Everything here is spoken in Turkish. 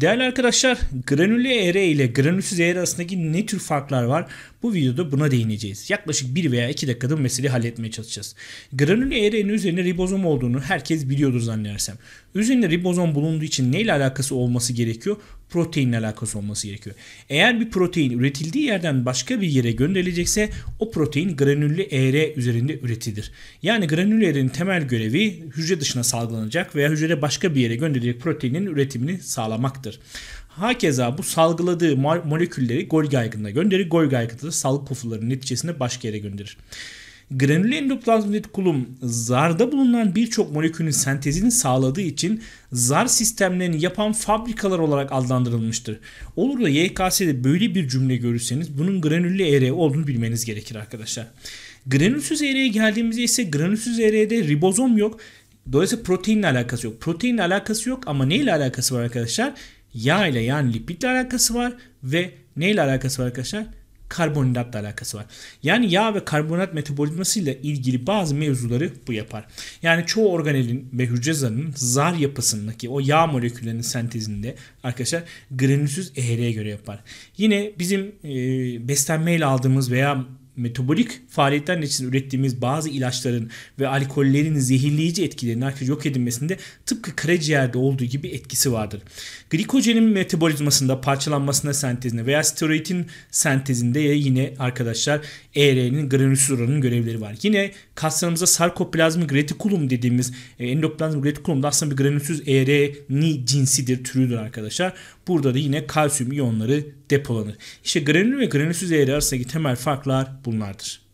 Değerli arkadaşlar granüllü eğre ile granülsüz eğre arasındaki ne tür farklar var? Bu videoda buna değineceğiz. Yaklaşık 1 veya 2 dakikada bu meseleyi halletmeye çalışacağız. Granüllü eğrenin üzerinde ribozom olduğunu herkes biliyordur zannedersem. Üzerinde ribozom bulunduğu için neyle alakası olması gerekiyor? proteinle alakası olması gerekiyor. Eğer bir protein üretildiği yerden başka bir yere gönderilecekse o protein granüllü ER üzerinde üretilir. Yani granüllü ER'in temel görevi hücre dışına salgılanacak veya hücrede başka bir yere gönderilecek proteinin üretimini sağlamaktır. Hakeza bu salgıladığı molekülleri Golgi aygında gönderir. Golgi aygında da salgı kofularının neticesinde başka yere gönderir. Granül endoplazmatik kulum zarda bulunan birçok molekülün sentezini sağladığı için zar sistemlerini yapan fabrikalar olarak adlandırılmıştır. Olur da YKS'de böyle bir cümle görürseniz bunun granüllü ERE olduğunu bilmeniz gerekir arkadaşlar. Granülsüz ERE'ye geldiğimizde ise granülsüz ERE'de ribozom yok. Dolayısıyla proteinle alakası yok. Proteinle alakası yok ama neyle alakası var arkadaşlar? Yağ ile yani lipidle alakası var ve neyle alakası var arkadaşlar? karbonhidratla alakası var. Yani yağ ve karbonhidrat metabolizmasıyla ilgili bazı mevzuları bu yapar. Yani çoğu organelin ve hücre zarının zar yapısındaki o yağ moleküllerinin sentezinde arkadaşlar granülsüz eğriye göre yapar. Yine bizim e, beslenmeyle aldığımız veya metabolik faaliyetler neticesinde ürettiğimiz bazı ilaçların ve alkollerin zehirleyici etkilerinin yok edilmesinde tıpkı karaciğerde olduğu gibi etkisi vardır. Glikojenin metabolizmasında, parçalanmasında, sentezinde veya steroidin sentezinde yine arkadaşlar ER'nin granülsüz oranının görevleri var. Yine kaslarımızda sarkoplazma retikulum dediğimiz e, endoplazma retikulum da aslında bir granülsüz ER'ni cinsidir, türüdür arkadaşlar. Burada da yine kalsiyum iyonları depolanır. İşte granül ve granülsüz ER arasındaki temel farklar bu pulmonares.